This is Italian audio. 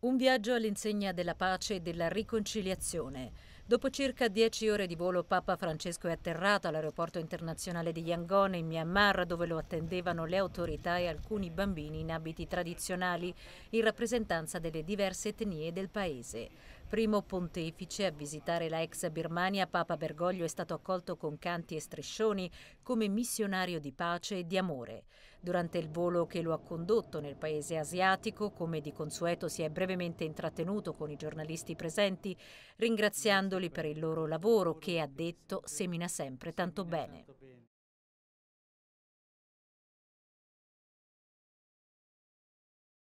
Un viaggio all'insegna della pace e della riconciliazione. Dopo circa dieci ore di volo, Papa Francesco è atterrato all'aeroporto internazionale di Yangon in Myanmar, dove lo attendevano le autorità e alcuni bambini in abiti tradizionali, in rappresentanza delle diverse etnie del paese. Primo pontefice a visitare la ex Birmania, Papa Bergoglio è stato accolto con canti e striscioni come missionario di pace e di amore. Durante il volo che lo ha condotto nel paese asiatico, come di consueto si è brevemente intrattenuto con i giornalisti presenti, ringraziandoli per il loro lavoro che, ha detto, semina sempre tanto bene.